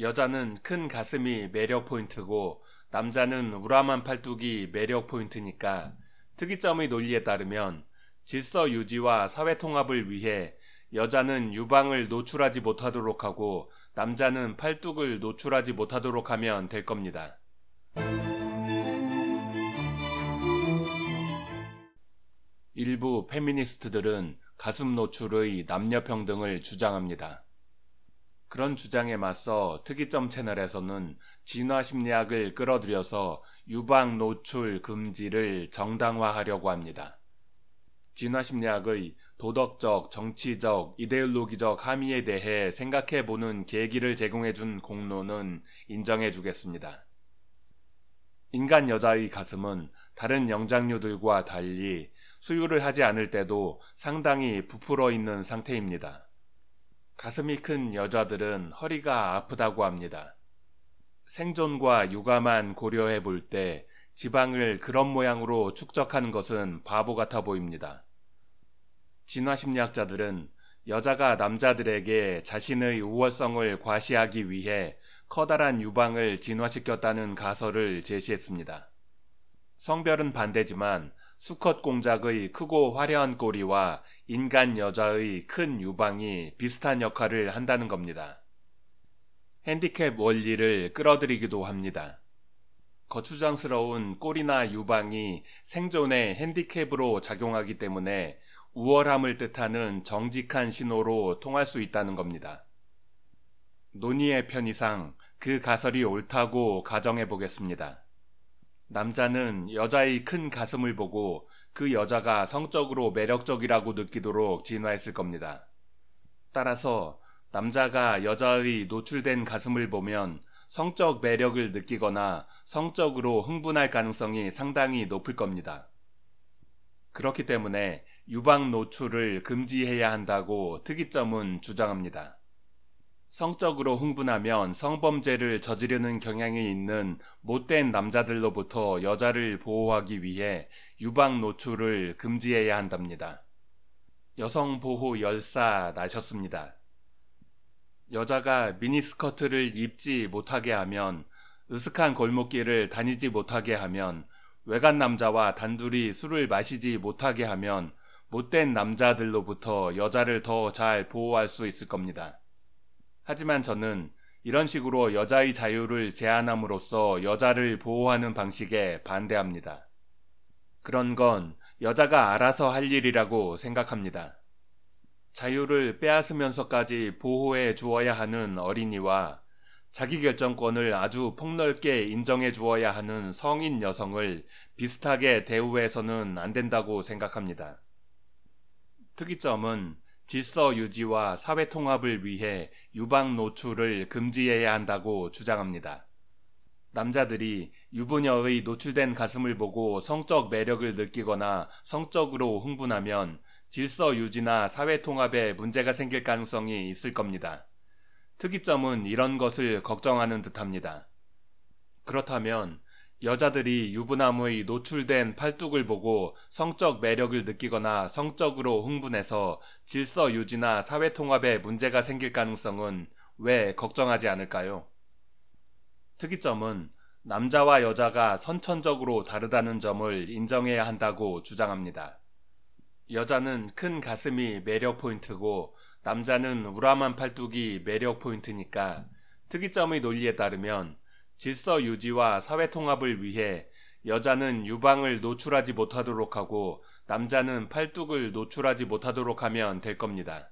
여자는 큰 가슴이 매력 포인트고 남자는 우람한 팔뚝이 매력 포인트니까 특이점의 논리에 따르면 질서 유지와 사회 통합을 위해 여자는 유방을 노출하지 못하도록 하고 남자는 팔뚝을 노출하지 못하도록 하면 될 겁니다. 일부 페미니스트들은 가슴 노출의 남녀평등을 주장합니다. 그런 주장에 맞서 특이점 채널에서는 진화 심리학을 끌어들여서 유방 노출 금지를 정당화하려고 합니다. 진화 심리학의 도덕적, 정치적, 이데올로기적 함의에 대해 생각해 보는 계기를 제공해 준 공로는 인정해 주겠습니다. 인간 여자의 가슴은 다른 영장류들과 달리 수유를 하지 않을 때도 상당히 부풀어 있는 상태입니다. 가슴이 큰 여자들은 허리가 아프다고 합니다. 생존과 육아만 고려해 볼 때 지방을 그런 모양으로 축적한 것은 바보 같아 보입니다. 진화심리학자들은 여자가 남자들에게 자신의 우월성을 과시하기 위해 커다란 유방을 진화시켰다는 가설을 제시했습니다. 성별은 반대지만 수컷 공작의 크고 화려한 꼬리와 인간 여자의 큰 유방이 비슷한 역할을 한다는 겁니다. 핸디캡 원리를 끌어들이기도 합니다. 거추장스러운 꼬리나 유방이 생존의 핸디캡으로 작용하기 때문에 우월함을 뜻하는 정직한 신호로 통할 수 있다는 겁니다. 논의의 편의상 그 가설이 옳다고 가정해 보겠습니다. 남자는 여자의 큰 가슴을 보고 그 여자가 성적으로 매력적이라고 느끼도록 진화했을 겁니다. 따라서 남자가 여자의 노출된 가슴을 보면 성적 매력을 느끼거나 성적으로 흥분할 가능성이 상당히 높을 겁니다. 그렇기 때문에 유방 노출을 금지해야 한다고 특이점은 주장합니다. 성적으로 흥분하면 성범죄를 저지르는 경향이 있는 못된 남자들로부터 여자를 보호하기 위해 유방 노출을 금지해야 한답니다. 여성 보호 열사 나셨습니다. 여자가 미니스커트를 입지 못하게 하면 으슥한 골목길을 다니지 못하게 하면 외간 남자와 단둘이 술을 마시지 못하게 하면 못된 남자들로부터 여자를 더 잘 보호할 수 있을 겁니다. 하지만 저는 이런 식으로 여자의 자유를 제한함으로써 여자를 보호하는 방식에 반대합니다. 그런 건 여자가 알아서 할 일이라고 생각합니다. 자유를 빼앗으면서까지 보호해 주어야 하는 어린이와 자기결정권을 아주 폭넓게 인정해 주어야 하는 성인 여성을 비슷하게 대우해서는 안 된다고 생각합니다. 특이점은 질서 유지와 사회 통합을 위해 유방 노출을 금지해야 한다고 주장합니다. 남자들이 유부녀의 노출된 가슴을 보고 성적 매력을 느끼거나 성적으로 흥분하면 질서 유지나 사회 통합에 문제가 생길 가능성이 있을 겁니다. 특이점은 이런 것을 걱정하는 듯합니다. 그렇다면 여자들이 유부남의 노출된 팔뚝을 보고 성적 매력을 느끼거나 성적으로 흥분해서 질서 유지나 사회 통합에 문제가 생길 가능성은 왜 걱정하지 않을까요? 특이점은 남자와 여자가 선천적으로 다르다는 점을 인정해야 한다고 주장합니다. 여자는 큰 가슴이 매력 포인트고 남자는 우람한 팔뚝이 매력 포인트니까 특이점의 논리에 따르면 질서 유지와 사회 통합을 위해 여자는 유방을 노출하지 못하도록 하고 남자는 팔뚝을 노출하지 못하도록 하면 될 겁니다.